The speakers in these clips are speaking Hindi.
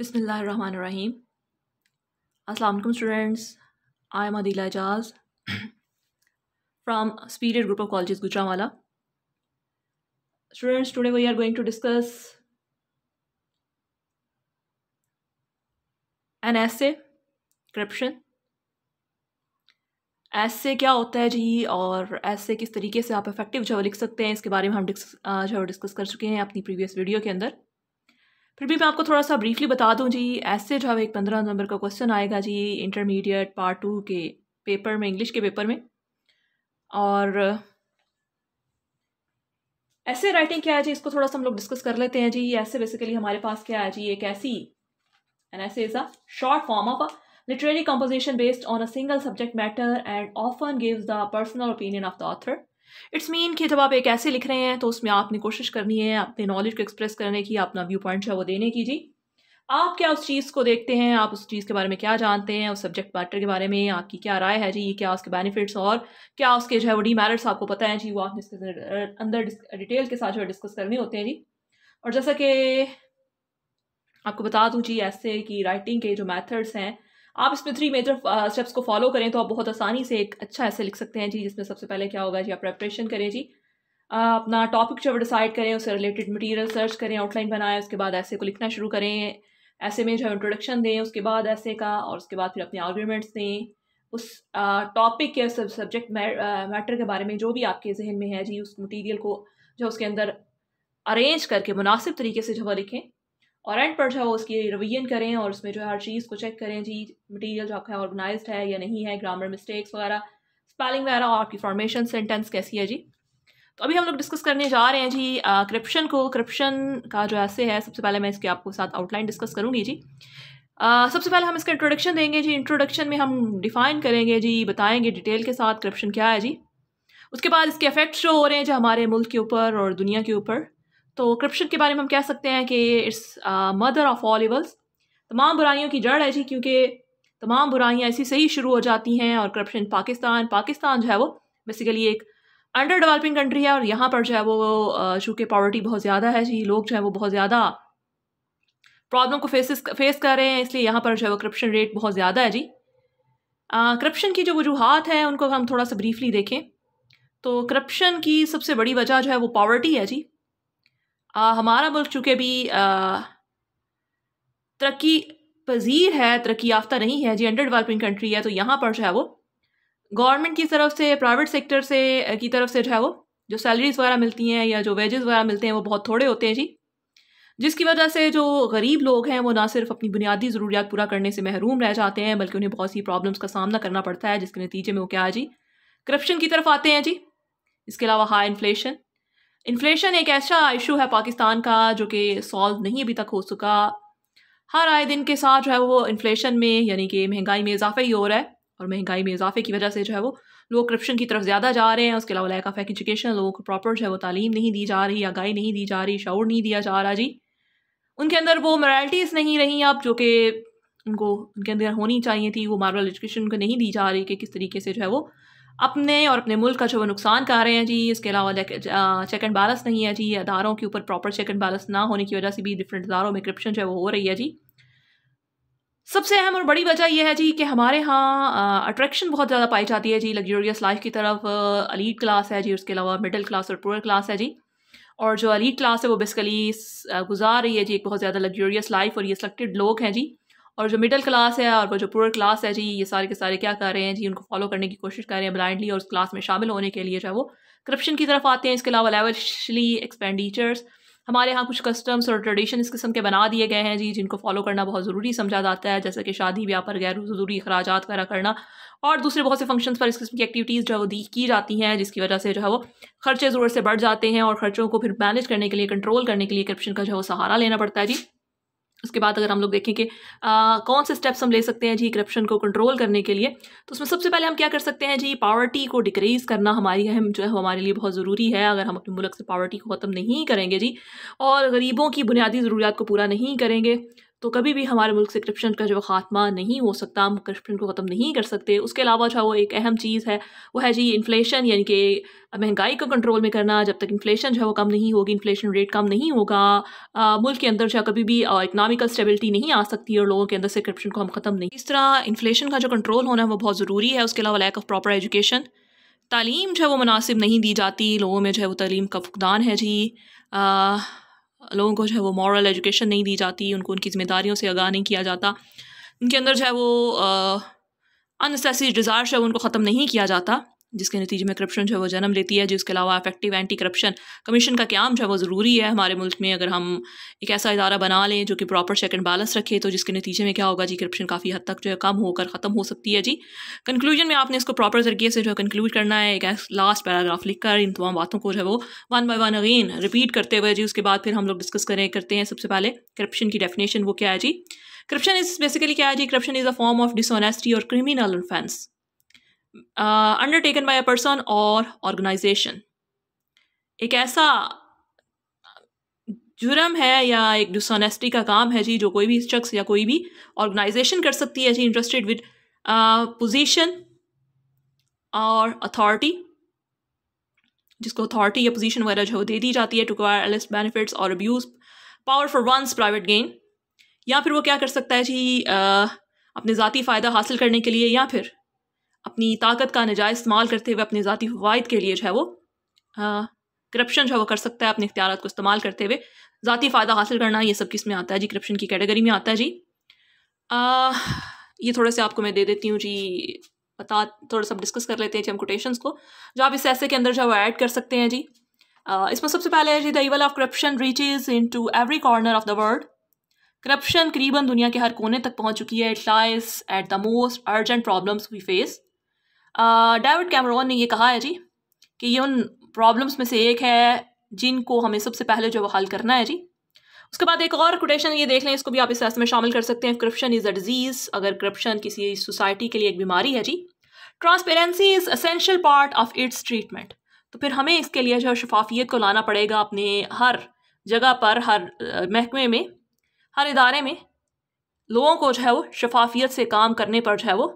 बिसमीम अल्लाम students I am Adeela Ejaz from superior group of college Gujranwala students today we are going to discuss an essay corruption essay क्या होता है जी और ऐसे किस तरीके से आप इफेक्टिव जो लिख सकते हैं इसके बारे में हम डिस्क जो डिस्कस कर चुके हैं अपनी प्रीवियस वीडियो के अंदर फिर भी मैं आपको थोड़ा सा ब्रीफली बता दूं जी ऐसे जो है एक पंद्रह नवंबर का क्वेश्चन आएगा जी इंटरमीडिएट पार्ट टू के पेपर में इंग्लिश के पेपर में और ऐसे राइटिंग क्या है जी इसको थोड़ा सा हम लोग डिस्कस कर लेते हैं जी ऐसे बेसिकली हमारे पास क्या है जी एक ऐसी an essay is a short form of a literary composition based on a single subject matter and often gives the personal opinion of the author it's mean कि जब आप एक ऐसे लिख रहे हैं तो उसमें आपने कोशिश करनी है अपने नॉलेज को एक्सप्रेस करने की अपना व्यू पॉइंट जो है वो देने की जी आप क्या उस चीज़ को देखते हैं आप उस चीज़ के बारे में क्या जानते हैं उस सब्जेक्ट मैटर के बारे में आपकी क्या राय है जी ये क्या उसके बेनिफिट्स और क्या उसके जो है वो डी मैरिट्स आपको पता है जी वो आपने इसके अंदर डिटेल के साथ जो है डिस्कस करने होते हैं जी और जैसा कि आपको बता दूँ जी ऐसे कि राइटिंग के जो मैथड्स हैं आप इसमें थ्री मेजर स्टेप्स को फॉलो करें तो आप बहुत आसानी से एक अच्छा ऐसे लिख सकते हैं जी जिसमें सबसे पहले क्या होगा जी आप प्रेपरेशन करें जी uh, अपना टॉपिक जो डिसाइड करें उससे रिलेटेड मटेरियल सर्च करें आउटलाइन बनाएं उसके बाद ऐसे को लिखना शुरू करें ऐसे में जो है इंट्रोडक्शन दें उसके बाद ऐसे का और उसके बाद फिर अपने आर्ग्यूमेंट्स दें उस टॉपिक के सब सब्जेक्ट मैटर के बारे में जो भी आपके जहन में है जी उस मटीरियल को जो उसके अंदर अरेंज करके मुनासिब तरीके से जो लिखें और एंड पर जो है उसकी रिविजन करें और उसमें जो है हर चीज़ को चेक करें जी मटेरियल जो आपका ऑर्गेनाइज है या नहीं है ग्रामर मिस्टेक्स वगैरह स्पेलिंग वगैरह और आपकी फॉर्मेशन सेंटेंस कैसी है जी तो अभी हम लोग डिस्कस करने जा रहे हैं जी करप्शन को करप्शन का जो ऐसे है सबसे पहले मैं इसके आपको साथ आउटलाइन डिस्कस करूँगी जी आ, सबसे पहले हम इसका इंट्रोडक्शन देंगे जी इंट्रोडक्शन में हम डिफ़ाइन करेंगे जी बताएंगे डिटेल के साथ करप्शन क्या है जी उसके बाद इसके अफेक्ट्स जो हो रहे हैं जो हमारे मुल्क के ऊपर और दुनिया के ऊपर तो करप्शन के बारे में हम कह सकते हैं कि it's mother of all evils तमाम बुराइयों की जड़ है जी क्योंकि तमाम बुराइयाँ ऐसी से ही शुरू हो जाती हैं और करप्शन पाकिस्तान पाकिस्तान जो है वो बेसिकली एक अंडर डेवलपिंग कंट्री है और यहाँ पर जो है वो चूँकि पॉवर्टी बहुत ज़्यादा है जी लोग जो है वो बहुत ज़्यादा प्रॉब्लम को फेसिस फेस कर रहे हैं इसलिए यहाँ पर जो है वो करप्शन रेट बहुत ज़्यादा है जी करप्शन की जो वजूहत हैं उनको हम थोड़ा सा ब्रीफली देखें तो करप्शन की सबसे बड़ी वजह जो है वो पॉवर्टी है जी हमारा मुल्क चूँकि अभी तरक्की पजीर है तरक्की याफ्ता नहीं है जी अंडर डेवलपिंग कंट्री है तो यहाँ पर जो है वो गवर्नमेंट की तरफ से प्राइवेट सेक्टर से की तरफ से जो है वो जो सैलरीज वगैरह मिलती हैं या जो वेजेस वगैरह मिलते हैं वो बहुत थोड़े होते हैं जी जिसकी वजह से जो गरीब लोग हैं वो ना सिर्फ अपनी बुनियादी ज़रूरियात पूरा करने से महरूम रह जाते हैं बल्कि उन्हें बहुत सी प्रॉब्लम्स का सामना करना पड़ता है जिसके नतीजे में वो क्या है जी करप्शन की तरफ आते हैं जी इसके अलावा हाई इन्फ्लेशन इन्फ्लेशन एक ऐसा इशू है पाकिस्तान का जो कि सॉल्व नहीं अभी तक हो सका हर आए दिन के साथ जो है वो इन्फ्लेशन में यानी कि महंगाई में इजाफा ही हो रहा है और महंगाई में इजाफे की वजह से जो है वो लोग करप्शन की तरफ ज़्यादा जा रहे हैं उसके अलावा लैक ऑफ एजुकेशन लोगों को प्रॉपर जो है वो तालीम नहीं दी जा रही आगाही नहीं दी जा रही शौर नहीं दिया जा रहा जी उनके अंदर वो मॉरलिटीज़ नहीं रही अब जो कि उनको उनके अंदर होनी चाहिए थी वो मॉरल एजुकेशन उनको नहीं दी जा रही कि किस तरीके से जो है वो अपने और अपने मुल्क का जो वो नुकसान कर रहे हैं जी इसके अलावा चेक एंड बैलेंस नहीं है जी अदारों के ऊपर प्रॉपर चेक एंड बैलेंस ना होने की वजह से भी डिफरेंट अदारों में करप्शन जो है वो हो रही है जी सबसे अहम और बड़ी वजह यह है जी कि हमारे यहाँ अट्रैक्शन बहुत ज़्यादा पाई जाती है जी लग्जोरियस लाइफ की तरफ अलीट क्लास है जी उसके अलावा मिडिल क्लास और पुअर क्लास है जी और जो अलीट क्लास है वो बेसिकली गुजार रही है जी एक बहुत ज़्यादा लग्जोरियस लाइफ और ये सिलेक्टेड लोग हैं जी और जो मिडिल क्लास है और वो जो पुअर क्लास है जी ये सारे के सारे क्या कर रहे हैं जी उनको फॉलो करने की कोशिश कर रहे हैं ब्लाइंडली और उस क्लास में शामिल होने के लिए जो है वो करप्शन की तरफ आते हैं इसके अलावा लेवलशली एक्सपेंडिचर्स हमारे यहाँ कुछ कस्टम्स और ट्रेडिशन इस किस्म के बना दिए गए हैं जी जिनको फॉलो करना बहुत ज़रूरी समझा जाता है जैसे कि शादी ब्याह पर गैर ज़रूरी अखराज वगैरह करना और दूसरे बहुत से फंक्शन पर इस किस्म की एक्टिविटीज़ जो है वो दी की जाती हैं जिसकी वजह से जो है वो खर्चे ज़रूर से बढ़ जाते हैं और खर्चों को फिर मैनेज करने के लिए कंट्रोल करने के लिए करप्शन का जो है वो सहारा लेना पड़ता है जी उसके बाद अगर हम लोग देखें कि आ, कौन से स्टेप्स हम ले सकते हैं जी करप्शन को कंट्रोल करने के लिए तो उसमें सबसे पहले हम क्या कर सकते हैं जी पावर्टी को डिक्रीज़ करना हमारी अहम जो है हमारे लिए बहुत ज़रूरी है अगर हम अपने मुल्क से पावर्टी को ख़त्म नहीं करेंगे जी और गरीबों की बुनियादी ज़रूरियात को पूरा नहीं करेंगे तो कभी भी हमारे मुल्क से करप्शन का जो खात्मा नहीं हो सकता हम करप्शन को ख़त्म नहीं कर सकते उसके अलावा जो वो एक अहम चीज़ है वो है जी इन्फ्लेशन यानी कि महंगाई को कंट्रोल में करना जब तक इन्फ्लेशन जो है वो कम नहीं होगी इन्फ्लेशन रेट कम नहीं होगा आ, मुल्क के अंदर जो कभी भी इकनॉमिकल स्टेबिलिटी नहीं आ सकती और लोगों के अंदर से करप्शन को हम ख़त्म नहीं इस तरह इन्फ्लेशन का जो कंट्रोल होना है वो बहुत ज़रूरी है उसके अलावा लैक ऑफ प्रॉपर एजुकेशन तालीम जो है वो मुनासिब नहीं दी जाती लोगों में जो है वो तालीम का फुकदान है जी लोगों को जो है वो मॉरल एजुकेशन नहीं दी जाती उनको उनकी ज़िम्मेदारियों से आगाह नहीं किया जाता उनके अंदर जो है वो अनसेसरी डिज़ायर्स है उनको ख़त्म नहीं किया जाता जिसके नतीजे में करप्शन जो है वो जन्म लेती है जिसके अलावा इफेक्टिव एंटी करप्शन कमीशन का क्याम जो है वो ज़रूरी है हमारे मुल्क में अगर हम एक ऐसा इदारा बना लें जो कि प्रॉपर चेक एंड बैलेंस रखे तो जिसके नतीजे में क्या होगा जी करप्शन काफ़ी हद तक जो है कम होकर ख़त्म हो सकती है जी कंक्लूजन में आपने इसको प्रॉपर तरीके से जो है कंक्लूड करना है एक लास्ट पैराग्राफ लिख कर इन तमाम बातों को जो है वो one by one again repeat करते हुए जी उसके बाद फिर हम लोग डिस्कस करें करते हैं सबसे पहले करप्शन की डेफिनेशन वो क्या है जी करप्शन इज़ बेसिकली क्या है जी corruption is a form of dishonesty or criminal offence undertaken by a person or organisation एक ऐसा जुर्म है या एक डिसऑनेस्टी का काम है जी जो कोई भी शख्स या कोई भी ऑर्गेनाइजेशन कर सकती है जी interested with position or authority जिसको अथॉरिटी या पोजीशन वगैरह जो दे दी जाती है to acquire illicit benefits or abuse power for one's private gain या फिर वो क्या कर सकता है जी uh, अपने ज़ाती फ़ायदा हासिल करने के लिए या फिर अपनी ताकत का नजायज़ इस्तेमाल करते हुए अपने ज़ाती फवाद के लिए जो है वो करप्शन जो है वो कर सकता है अपने इख्तियार को इस्तेमाल करते हुए ज़ाती फ़ायदा हासिल करना ये सब किस में आता है जी करप्शन की कैटेगरी में आता है जी आ, ये थोड़े से आपको मैं दे देती हूँ जी बता थोड़ा सा डिस्कस कर लेते हैं जी हम कोटेशन को जो आप इस ऐसे के अंदर जो है वो ऐड कर सकते हैं जी इसमें सबसे पहले है जी the of corruption reaches into every corner of the world corruption करीबन दुनिया के हर कोने तक पहुँच चुकी है it lies at the most urgent problems we face David Cameron ने ये कहा है जी कि ये उन प्रॉब्लम्स में से एक है जिनको हमें सबसे पहले जो हल करना है जी उसके बाद एक और कोटेशन ये देख लें इसको भी आप इस में शामिल कर सकते हैं करप्शन इज़ अ डिजीज़ अगर करप्शन किसी सोसाइटी के लिए एक बीमारी है जी transparency is essential part of its treatment तो फिर हमें इसके लिए जो शफाफियत को लाना पड़ेगा अपने हर जगह पर हर महकमे में हर इदारे में लोगों को जो है वो शफाफियत से काम करने पर जो है वो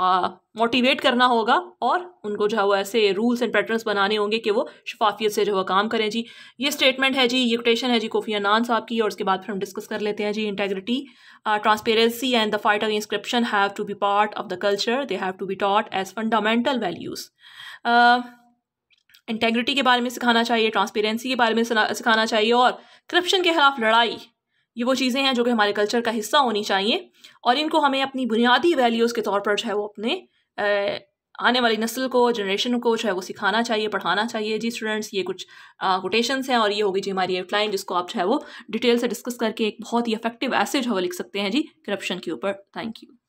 मोटिवेट करना होगा और उनको जो है वो ऐसे रूल्स एंड पैटर्न्स बनाने होंगे कि वो शफाफियत से जो है काम करें जी ये स्टेटमेंट है जी ये कोटेशन है जी कोफिया नान साहब की और उसके बाद फिर हम डिस्कस कर लेते हैं जी integrity transparency and the fight of inscription have to be part of the culture they have to be taught as fundamental values integrity के बारे में सिखाना चाहिए ट्रांसपेरेंसी के बारे में सिखाना चाहिए और करप्शन के खिलाफ लड़ाई ये वो चीज़ें हैं जो कि हमारे कल्चर का हिस्सा होनी चाहिए और इनको हमें अपनी बुनियादी वैल्यूज़ के तौर पर जो है वो अपने आने वाली नस्ल को जनरेशन को जो है वो सिखाना चाहिए पढ़ाना चाहिए जी स्टूडेंट्स ये कुछ कोटेशंस हैं और ये होगी जी हमारी एयरलाइन जिसको आप जो है वो डिटेल से डिस्कस करके एक बहुत ही इफेक्टिव ऐसे जो है वो लिख सकते हैं जी करप्शन के ऊपर थैंक यू